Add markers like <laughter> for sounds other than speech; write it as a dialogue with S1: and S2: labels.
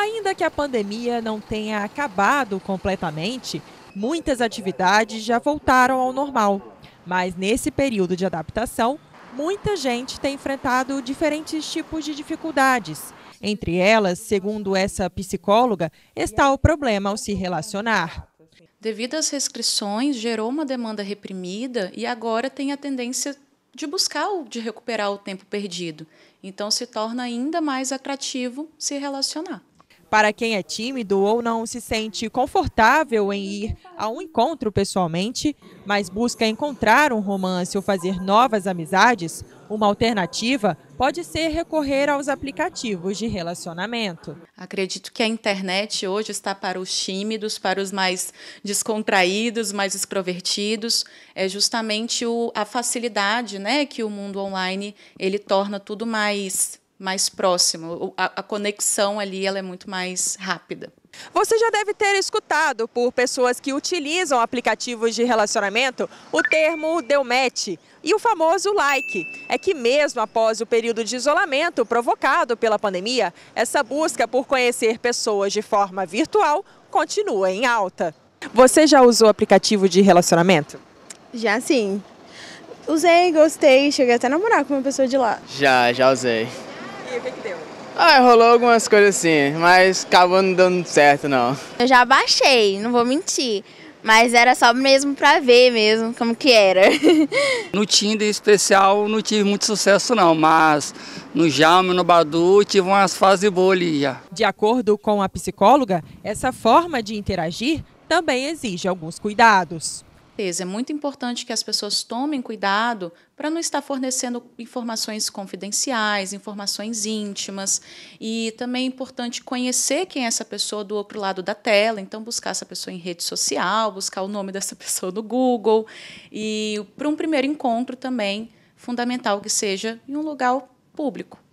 S1: Ainda que a pandemia não tenha acabado completamente, muitas atividades já voltaram ao normal. Mas nesse período de adaptação, muita gente tem enfrentado diferentes tipos de dificuldades. Entre elas, segundo essa psicóloga, está o problema ao se relacionar.
S2: Devido às restrições, gerou uma demanda reprimida e agora tem a tendência de buscar ou de recuperar o tempo perdido. Então se torna ainda mais atrativo se
S1: relacionar. Para quem é tímido ou não se sente confortável em ir a um encontro pessoalmente, mas busca encontrar um romance ou fazer novas amizades, uma alternativa pode ser recorrer aos aplicativos de relacionamento.
S2: Acredito que a internet hoje está para os tímidos, para os mais descontraídos, mais extrovertidos. É justamente o, a facilidade, né, que o mundo online ele torna tudo mais mais próximo. A, a, conexão ali ela é muito mais rápida.
S1: Você já deve ter escutado por pessoas que utilizam aplicativos de relacionamento o termo deu match e o famoso like. É que mesmo após o período de isolamento provocado pela pandemia, essa busca por conhecer pessoas de forma virtual continua em alta. Você já usou aplicativo de relacionamento? Já sim. Usei, gostei, cheguei até a namorar com uma pessoa de lá. Já, já usei. E o que, que deu? Ah, rolou algumas coisas assim, mas acabou não dando certo, não. Eu já baixei, não vou mentir. Mas era só mesmo pra ver mesmo como que era. <laughs> no Tinder em especial não tive muito sucesso não, mas no Jalme, no Badu, tive umas fases boas ali já. De acordo com a psicóloga, essa forma de interagir também exige alguns
S2: cuidados certeza, é muito importante que as pessoas tomem cuidado para não estar fornecendo informações confidenciais, informações íntimas. E também é importante conhecer quem é essa pessoa do outro lado da tela, então buscar essa pessoa em rede social, buscar o nome dessa <laughs> pessoa no Google. E para um primeiro encontro também, fundamental que seja em um lugar público.